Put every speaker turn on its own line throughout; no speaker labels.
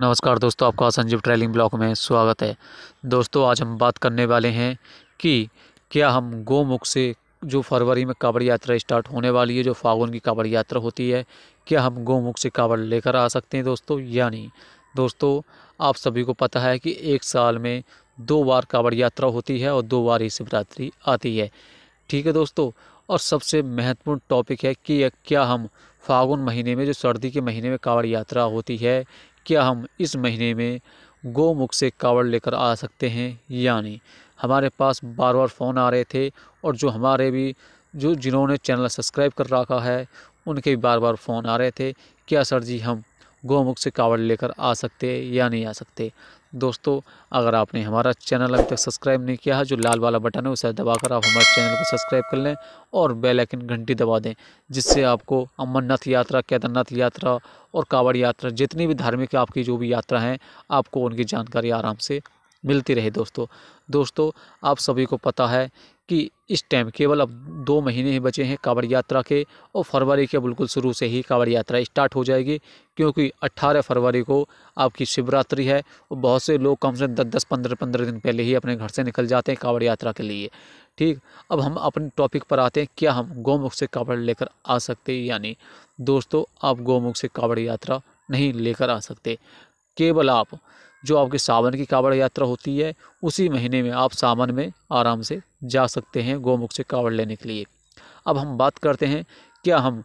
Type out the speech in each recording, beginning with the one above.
नमस्कार दोस्तों आपका संजीव ट्रैलिंग ब्लॉक में स्वागत है दोस्तों आज हम बात करने वाले हैं कि क्या हम गोमुख से जो फरवरी में कांवड़ यात्रा स्टार्ट होने वाली है जो फागुन की कांवड़ यात्रा होती है क्या हम गोमुख से कांवड़ लेकर आ सकते हैं दोस्तों या नहीं दोस्तों आप सभी को पता है कि एक साल में दो बार कांवड़ यात्रा होती है और दो बार ही शिवरात्रि आती है ठीक है दोस्तों और सबसे महत्वपूर्ण टॉपिक है कि क्या हम फागुन महीने में जो सर्दी के महीने में कांवड़ यात्रा होती है क्या हम इस महीने में गोमुख से कावड़ लेकर आ सकते हैं यानी हमारे पास बार बार फ़ोन आ रहे थे और जो हमारे भी जो जिन्होंने चैनल सब्सक्राइब कर रखा है उनके भी बार बार फ़ोन आ रहे थे क्या सर जी हम गौमुख से कावड़ लेकर आ सकते या नहीं आ सकते दोस्तों अगर आपने हमारा चैनल अभी तक सब्सक्राइब नहीं किया है जो लाल वाला बटन है उसे दबाकर आप हमारे चैनल को सब्सक्राइब कर लें और बेल आइकन घंटी दबा दें जिससे आपको अमरनाथ यात्रा केदारनाथ यात्रा और कावड़ यात्रा जितनी भी धार्मिक आपकी जो भी यात्रा हैं आपको उनकी जानकारी आराम से मिलती रहे दोस्तों दोस्तों आप सभी को पता है कि इस टाइम केवल अब दो महीने ही बचे हैं कांवड़ यात्रा के और फरवरी के बिल्कुल शुरू से ही कांवड़ यात्रा स्टार्ट हो जाएगी क्योंकि 18 फरवरी को आपकी शिवरात्रि है और बहुत से लोग कम से कम दस दस पंद्रह पंद्रह दिन पहले ही अपने घर से निकल जाते हैं कांवड़ यात्रा के लिए ठीक अब हम अपने टॉपिक पर आते हैं क्या हम गौमुख से कांवड़ लेकर आ सकते हैं यानी दोस्तों आप गौमुख से कांवड़ यात्रा नहीं लेकर आ सकते केवल आप जो आपके सावन की कांवड़ यात्रा होती है उसी महीने में आप सावन में आराम से जा सकते हैं गोमुख से कांवड़ लेने के लिए अब हम बात करते हैं क्या हम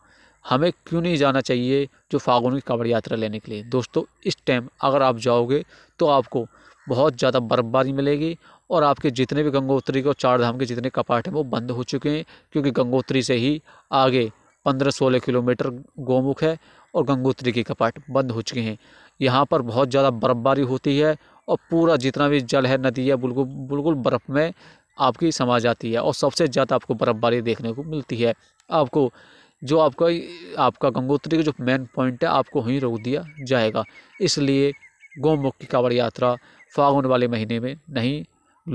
हमें क्यों नहीं जाना चाहिए जो फागुन की कांवड़ यात्रा लेने के लिए दोस्तों इस टाइम अगर आप जाओगे तो आपको बहुत ज़्यादा बर्फबारी मिलेगी और आपके जितने भी गंगोत्री और चार धाम के जितने कपाट हैं वो बंद हो चुके हैं क्योंकि गंगोत्री से ही आगे पंद्रह सोलह किलोमीटर गोमुख है और गंगोत्री के कपाट बंद हो चुके हैं यहाँ पर बहुत ज़्यादा बर्फ़बारी होती है और पूरा जितना भी जल है नदी है बिल्कुल बिल्कुल बर्फ़ में आपकी समा जाती है और सबसे ज़्यादा आपको बर्फ़बारी देखने को मिलती है आपको जो आपका आपका गंगोत्री का जो मेन पॉइंट है आपको वहीं रोक दिया जाएगा इसलिए गौमुख की कांवड़ यात्रा फागुन वाले महीने में नहीं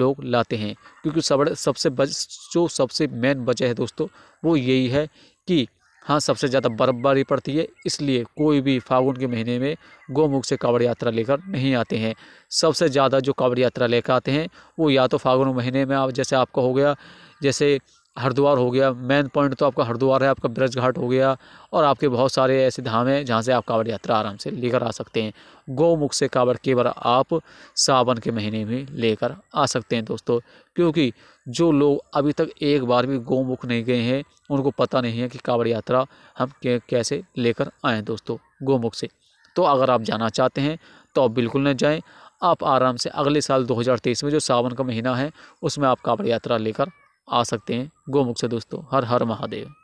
लोग लाते हैं क्योंकि सब सबसे बज जो सबसे मेन वजह है दोस्तों वो यही है कि हाँ सबसे ज़्यादा बर्फबारी पड़ती है इसलिए कोई भी फागुन के महीने में गोमुख से कांवड़ यात्रा लेकर नहीं आते हैं सबसे ज़्यादा जो कांवड़ यात्रा लेकर आते हैं वो या तो फागुन महीने में आप जैसे आपका हो गया जैसे हरिद्वार हो गया मेन पॉइंट तो आपका हरिद्वार है आपका ब्रज घाट हो गया और आपके बहुत सारे ऐसे धाम हैं जहाँ से आप कांवड़ यात्रा आराम से लेकर आ सकते हैं गौमुख से कांवड़ केवल आप सावन के महीने में लेकर आ सकते हैं दोस्तों क्योंकि जो लोग अभी तक एक बार भी गौमुख नहीं गए हैं उनको पता नहीं है कि कांवड़ यात्रा हम कैसे लेकर आएँ दोस्तों गौमुख से तो अगर आप जाना चाहते हैं तो आप बिल्कुल न जाएँ आप आराम से अगले साल 2023 में जो सावन का महीना है उसमें आप कांवड़ यात्रा लेकर आ सकते हैं गोमुख से दोस्तों हर हर महादेव